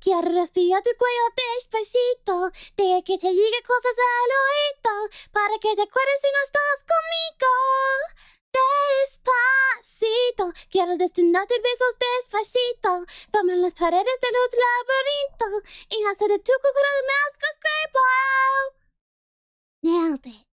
quiero respirar tu cuello despacito, de que te llegue cosas al oído, para que te acuerdes si no estás conmigo. Despacito, quiero destinarte besos despacito, vamos las paredes del otro laberinto y hacer de tu corazón más Nailed it.